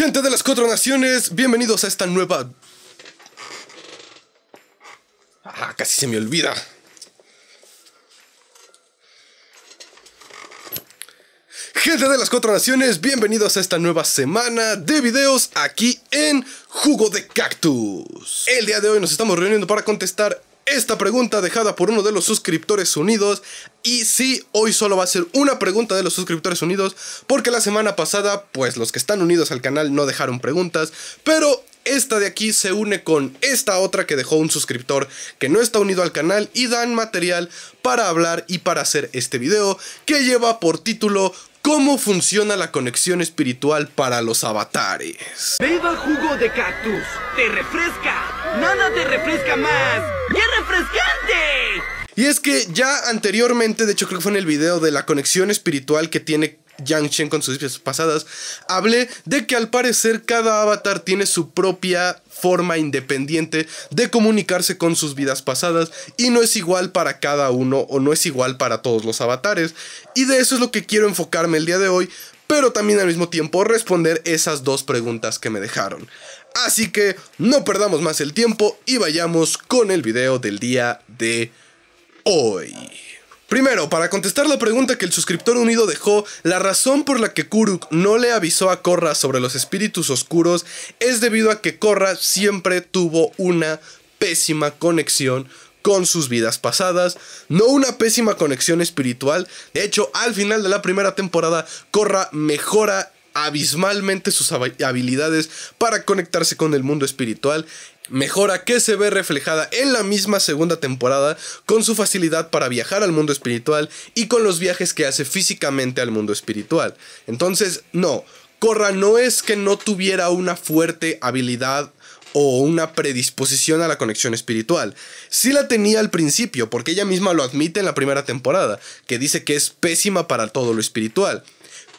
Gente de las cuatro naciones, bienvenidos a esta nueva... Ah, casi se me olvida. Gente de las cuatro naciones, bienvenidos a esta nueva semana de videos aquí en Jugo de Cactus. El día de hoy nos estamos reuniendo para contestar esta pregunta dejada por uno de los suscriptores unidos. Y sí, hoy solo va a ser una pregunta de los suscriptores unidos, porque la semana pasada, pues los que están unidos al canal no dejaron preguntas, pero esta de aquí se une con esta otra que dejó un suscriptor que no está unido al canal y dan material para hablar y para hacer este video que lleva por título ¿Cómo funciona la conexión espiritual para los avatares? Beba jugo de cactus, te refresca, nada te refresca más, ¡es refrescante! Y es que ya anteriormente, de hecho creo que fue en el video de la conexión espiritual que tiene Yang Chen con sus vidas pasadas, hablé de que al parecer cada avatar tiene su propia forma independiente de comunicarse con sus vidas pasadas y no es igual para cada uno o no es igual para todos los avatares. Y de eso es lo que quiero enfocarme el día de hoy, pero también al mismo tiempo responder esas dos preguntas que me dejaron. Así que no perdamos más el tiempo y vayamos con el video del día de hoy. Primero, para contestar la pregunta que el suscriptor unido dejó, la razón por la que Kuruk no le avisó a Korra sobre los espíritus oscuros es debido a que Korra siempre tuvo una pésima conexión con sus vidas pasadas, no una pésima conexión espiritual, de hecho al final de la primera temporada Korra mejora abismalmente sus habilidades para conectarse con el mundo espiritual, mejora que se ve reflejada en la misma segunda temporada con su facilidad para viajar al mundo espiritual y con los viajes que hace físicamente al mundo espiritual. Entonces, no, Corra no es que no tuviera una fuerte habilidad o una predisposición a la conexión espiritual. si la tenía al principio, porque ella misma lo admite en la primera temporada, que dice que es pésima para todo lo espiritual.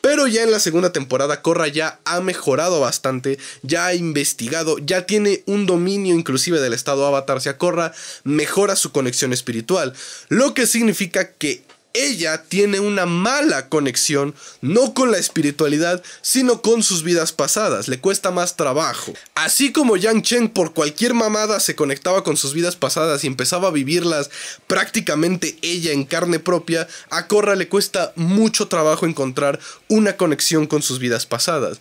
Pero ya en la segunda temporada Corra ya ha mejorado bastante, ya ha investigado, ya tiene un dominio inclusive del estado avatar a Corra, mejora su conexión espiritual, lo que significa que ella tiene una mala conexión, no con la espiritualidad, sino con sus vidas pasadas, le cuesta más trabajo. Así como Yang Chen por cualquier mamada se conectaba con sus vidas pasadas y empezaba a vivirlas prácticamente ella en carne propia, a Corra le cuesta mucho trabajo encontrar una conexión con sus vidas pasadas.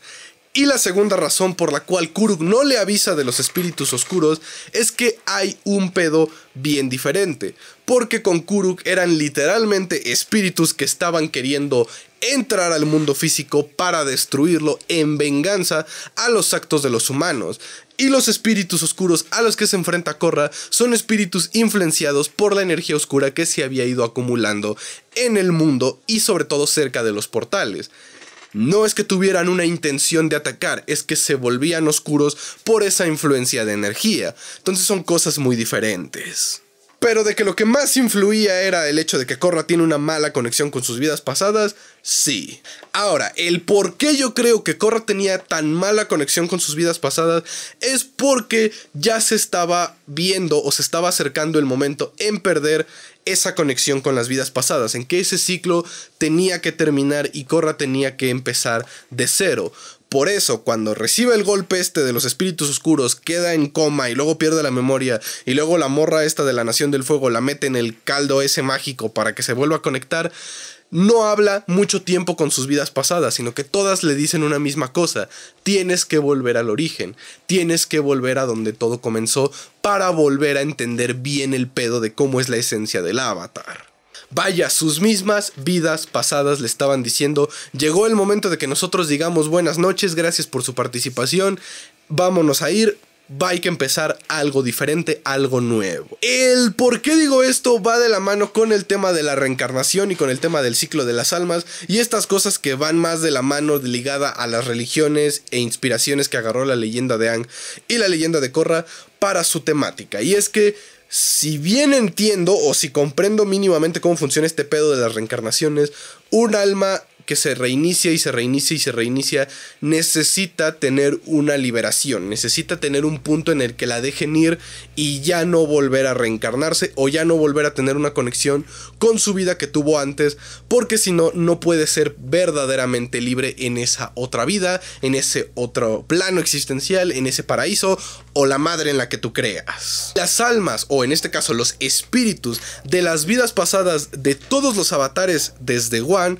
Y la segunda razón por la cual Kuruk no le avisa de los espíritus oscuros es que hay un pedo bien diferente, porque con Kuruk eran literalmente espíritus que estaban queriendo entrar al mundo físico para destruirlo en venganza a los actos de los humanos. Y los espíritus oscuros a los que se enfrenta Korra son espíritus influenciados por la energía oscura que se había ido acumulando en el mundo y sobre todo cerca de los portales. No es que tuvieran una intención de atacar, es que se volvían oscuros por esa influencia de energía. Entonces son cosas muy diferentes. Pero de que lo que más influía era el hecho de que Corra tiene una mala conexión con sus vidas pasadas, sí. Ahora, el por qué yo creo que Corra tenía tan mala conexión con sus vidas pasadas es porque ya se estaba viendo o se estaba acercando el momento en perder esa conexión con las vidas pasadas, en que ese ciclo tenía que terminar y Corra tenía que empezar de cero. Por eso, cuando recibe el golpe este de los espíritus oscuros, queda en coma y luego pierde la memoria, y luego la morra esta de la Nación del Fuego la mete en el caldo ese mágico para que se vuelva a conectar, no habla mucho tiempo con sus vidas pasadas, sino que todas le dicen una misma cosa, tienes que volver al origen, tienes que volver a donde todo comenzó para volver a entender bien el pedo de cómo es la esencia del avatar. Vaya, sus mismas vidas pasadas le estaban diciendo, llegó el momento de que nosotros digamos buenas noches, gracias por su participación, vámonos a ir, va hay que empezar algo diferente, algo nuevo. El por qué digo esto va de la mano con el tema de la reencarnación y con el tema del ciclo de las almas y estas cosas que van más de la mano ligada a las religiones e inspiraciones que agarró la leyenda de Ang y la leyenda de Korra para su temática. Y es que si bien entiendo o si comprendo mínimamente cómo funciona este pedo de las reencarnaciones, un alma que se reinicia y se reinicia y se reinicia, necesita tener una liberación, necesita tener un punto en el que la dejen ir y ya no volver a reencarnarse o ya no volver a tener una conexión con su vida que tuvo antes, porque si no, no puede ser verdaderamente libre en esa otra vida, en ese otro plano existencial, en ese paraíso o la madre en la que tú creas. Las almas, o en este caso los espíritus de las vidas pasadas de todos los avatares desde One,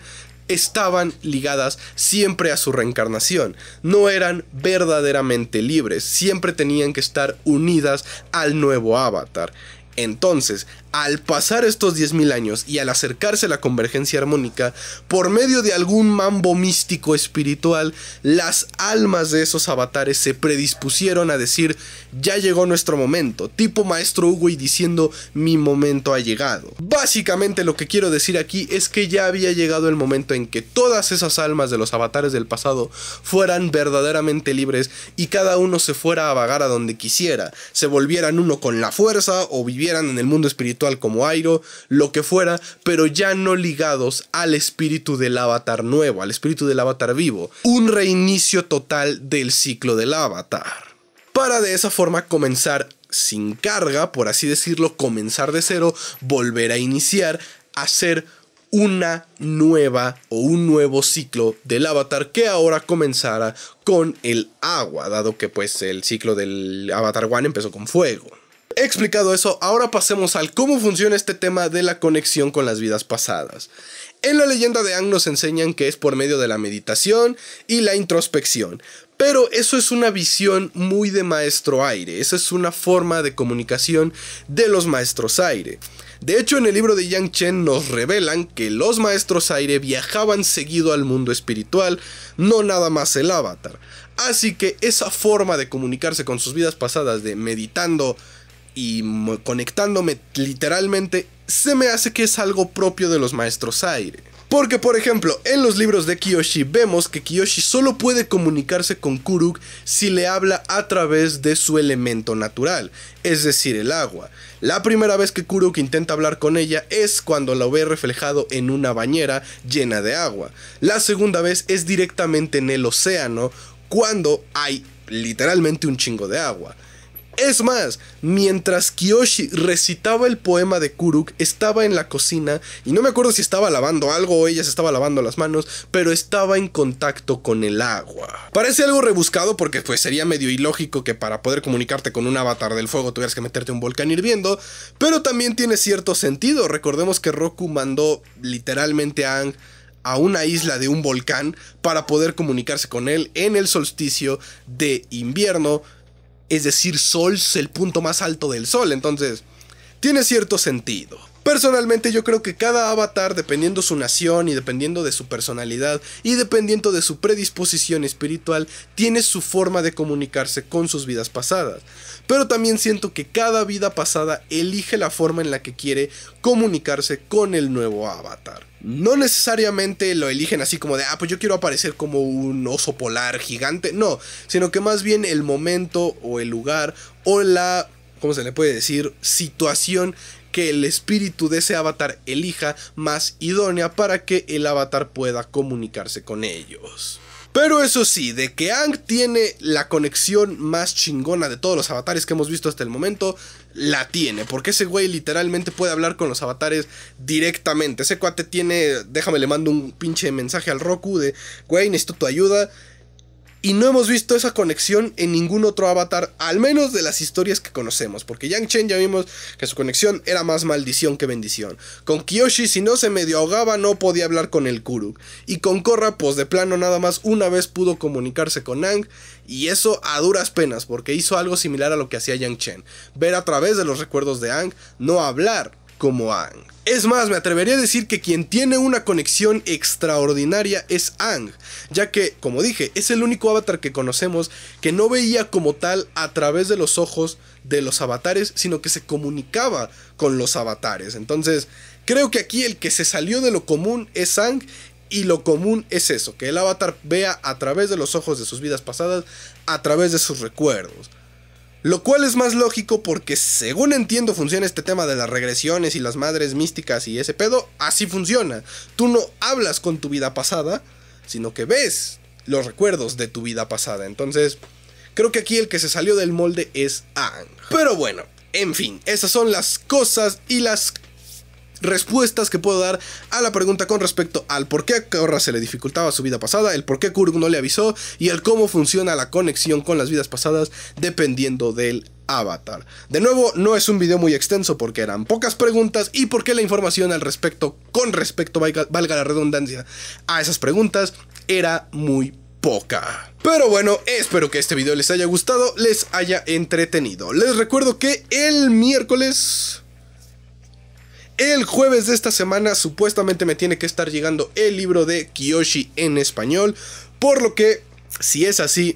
estaban ligadas siempre a su reencarnación. No eran verdaderamente libres, siempre tenían que estar unidas al nuevo avatar. Entonces, al pasar estos 10.000 años y al acercarse la convergencia armónica, por medio de algún mambo místico espiritual, las almas de esos avatares se predispusieron a decir, ya llegó nuestro momento, tipo maestro Hugo y diciendo, mi momento ha llegado. Básicamente lo que quiero decir aquí es que ya había llegado el momento en que todas esas almas de los avatares del pasado fueran verdaderamente libres y cada uno se fuera a vagar a donde quisiera, se volvieran uno con la fuerza o vivieran eran en el mundo espiritual como Airo, lo que fuera, pero ya no ligados al espíritu del avatar nuevo, al espíritu del avatar vivo. Un reinicio total del ciclo del avatar. Para de esa forma comenzar sin carga, por así decirlo, comenzar de cero, volver a iniciar, hacer una nueva o un nuevo ciclo del avatar que ahora comenzara con el agua, dado que pues el ciclo del avatar One empezó con fuego explicado eso, ahora pasemos al cómo funciona este tema de la conexión con las vidas pasadas. En la leyenda de Ang nos enseñan que es por medio de la meditación y la introspección, pero eso es una visión muy de maestro aire, esa es una forma de comunicación de los maestros aire. De hecho, en el libro de Yang Chen nos revelan que los maestros aire viajaban seguido al mundo espiritual, no nada más el avatar. Así que esa forma de comunicarse con sus vidas pasadas de meditando, y conectándome literalmente, se me hace que es algo propio de los maestros aire. Porque, por ejemplo, en los libros de Kiyoshi vemos que Kiyoshi solo puede comunicarse con Kuruk si le habla a través de su elemento natural, es decir, el agua. La primera vez que Kuruk intenta hablar con ella es cuando la ve reflejado en una bañera llena de agua. La segunda vez es directamente en el océano, cuando hay literalmente un chingo de agua. Es más, mientras Kiyoshi recitaba el poema de Kuruk, estaba en la cocina y no me acuerdo si estaba lavando algo o ella se estaba lavando las manos, pero estaba en contacto con el agua. Parece algo rebuscado porque pues sería medio ilógico que para poder comunicarte con un avatar del fuego tuvieras que meterte un volcán hirviendo, pero también tiene cierto sentido. Recordemos que Roku mandó literalmente a Ang a una isla de un volcán para poder comunicarse con él en el solsticio de invierno es decir, Sol es el punto más alto del Sol. Entonces, tiene cierto sentido. Personalmente yo creo que cada avatar, dependiendo su nación y dependiendo de su personalidad y dependiendo de su predisposición espiritual, tiene su forma de comunicarse con sus vidas pasadas. Pero también siento que cada vida pasada elige la forma en la que quiere comunicarse con el nuevo avatar. No necesariamente lo eligen así como de, ah, pues yo quiero aparecer como un oso polar gigante, no, sino que más bien el momento o el lugar o la ¿cómo se le puede decir? Situación que el espíritu de ese avatar elija más idónea para que el avatar pueda comunicarse con ellos. Pero eso sí, de que Ang tiene la conexión más chingona de todos los avatares que hemos visto hasta el momento, la tiene, porque ese güey literalmente puede hablar con los avatares directamente. Ese cuate tiene, déjame le mando un pinche mensaje al Roku de, güey, necesito tu ayuda. Y no hemos visto esa conexión en ningún otro avatar, al menos de las historias que conocemos, porque Yang Chen ya vimos que su conexión era más maldición que bendición. Con Kiyoshi, si no se medio ahogaba, no podía hablar con el kuru Y con Korra, pues de plano nada más una vez pudo comunicarse con Ang, y eso a duras penas, porque hizo algo similar a lo que hacía Yang Chen: ver a través de los recuerdos de Ang, no hablar, como Ang. Es más, me atrevería a decir que quien tiene una conexión extraordinaria es Ang, ya que, como dije, es el único avatar que conocemos que no veía como tal a través de los ojos de los avatares, sino que se comunicaba con los avatares. Entonces, creo que aquí el que se salió de lo común es Ang y lo común es eso, que el avatar vea a través de los ojos de sus vidas pasadas, a través de sus recuerdos. Lo cual es más lógico porque según entiendo funciona este tema de las regresiones y las madres místicas y ese pedo, así funciona. Tú no hablas con tu vida pasada, sino que ves los recuerdos de tu vida pasada. Entonces, creo que aquí el que se salió del molde es Ang. Pero bueno, en fin, esas son las cosas y las respuestas que puedo dar a la pregunta con respecto al por qué a Korra se le dificultaba su vida pasada, el por qué Kurg no le avisó y el cómo funciona la conexión con las vidas pasadas dependiendo del avatar. De nuevo, no es un video muy extenso porque eran pocas preguntas y porque la información al respecto, con respecto, valga la redundancia, a esas preguntas era muy poca. Pero bueno, espero que este video les haya gustado, les haya entretenido. Les recuerdo que el miércoles el jueves de esta semana supuestamente me tiene que estar llegando el libro de Kiyoshi en español, por lo que, si es así,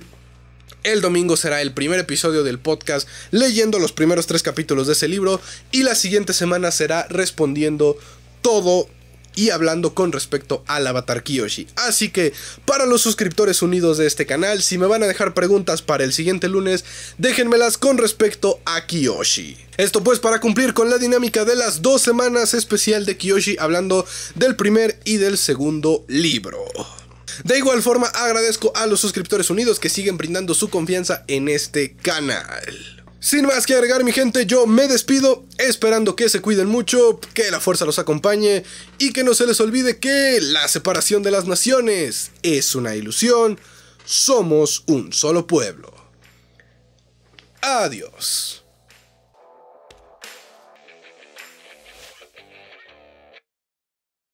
el domingo será el primer episodio del podcast leyendo los primeros tres capítulos de ese libro y la siguiente semana será respondiendo todo y hablando con respecto al Avatar Kiyoshi. Así que, para los suscriptores unidos de este canal, si me van a dejar preguntas para el siguiente lunes, déjenmelas con respecto a Kiyoshi. Esto pues para cumplir con la dinámica de las dos semanas especial de Kiyoshi hablando del primer y del segundo libro. De igual forma agradezco a los suscriptores unidos que siguen brindando su confianza en este canal. Sin más que agregar mi gente, yo me despido esperando que se cuiden mucho, que la fuerza los acompañe y que no se les olvide que la separación de las naciones es una ilusión, somos un solo pueblo. Adiós.